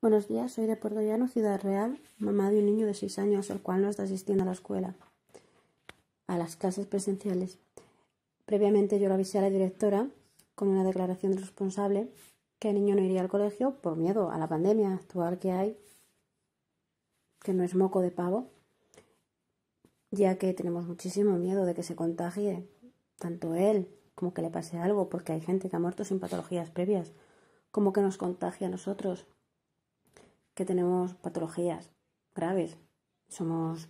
Buenos días, soy de Puerto Llano, Ciudad Real, mamá de un niño de 6 años, el cual no está asistiendo a la escuela, a las clases presenciales. Previamente yo lo avisé a la directora con una declaración de responsable que el niño no iría al colegio por miedo a la pandemia actual que hay, que no es moco de pavo, ya que tenemos muchísimo miedo de que se contagie tanto él como que le pase algo, porque hay gente que ha muerto sin patologías previas, como que nos contagie a nosotros que tenemos patologías graves, somos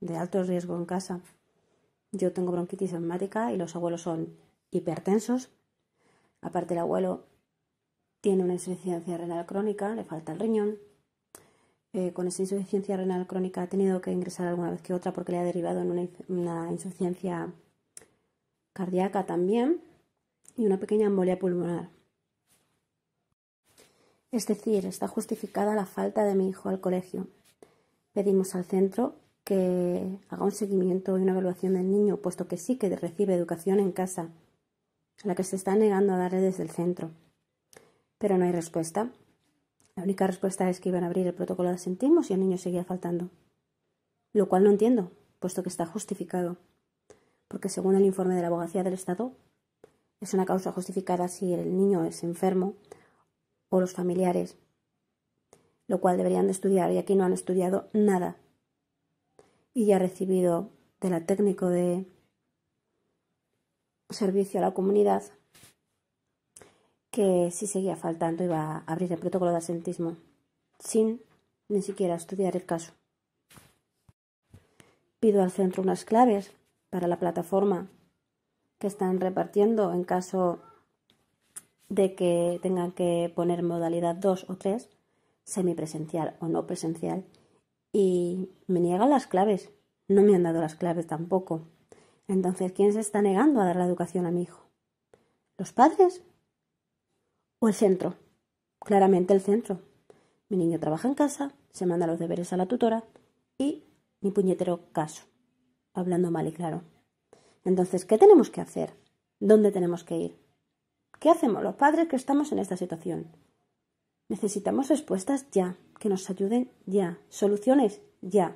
de alto riesgo en casa. Yo tengo bronquitis asmática y los abuelos son hipertensos. Aparte el abuelo tiene una insuficiencia renal crónica, le falta el riñón. Eh, con esa insuficiencia renal crónica ha tenido que ingresar alguna vez que otra porque le ha derivado en una, una insuficiencia cardíaca también y una pequeña embolia pulmonar. Es decir, está justificada la falta de mi hijo al colegio. Pedimos al centro que haga un seguimiento y una evaluación del niño, puesto que sí que recibe educación en casa, a la que se está negando a darle desde el centro. Pero no hay respuesta. La única respuesta es que iban a abrir el protocolo de sentimos y el niño seguía faltando. Lo cual no entiendo, puesto que está justificado. Porque según el informe de la abogacía del Estado, es una causa justificada si el niño es enfermo los familiares, lo cual deberían de estudiar y aquí no han estudiado nada. Y ya ha recibido de la técnico de servicio a la comunidad que si seguía faltando iba a abrir el protocolo de asentismo sin ni siquiera estudiar el caso. Pido al centro unas claves para la plataforma que están repartiendo en caso de que tengan que poner modalidad 2 o 3, semipresencial o no presencial, y me niegan las claves. No me han dado las claves tampoco. Entonces, ¿quién se está negando a dar la educación a mi hijo? ¿Los padres? ¿O el centro? Claramente el centro. Mi niño trabaja en casa, se manda los deberes a la tutora y mi puñetero caso, hablando mal y claro. Entonces, ¿qué tenemos que hacer? ¿Dónde tenemos que ir? ¿Qué hacemos los padres que estamos en esta situación? Necesitamos respuestas ya, que nos ayuden ya, soluciones ya.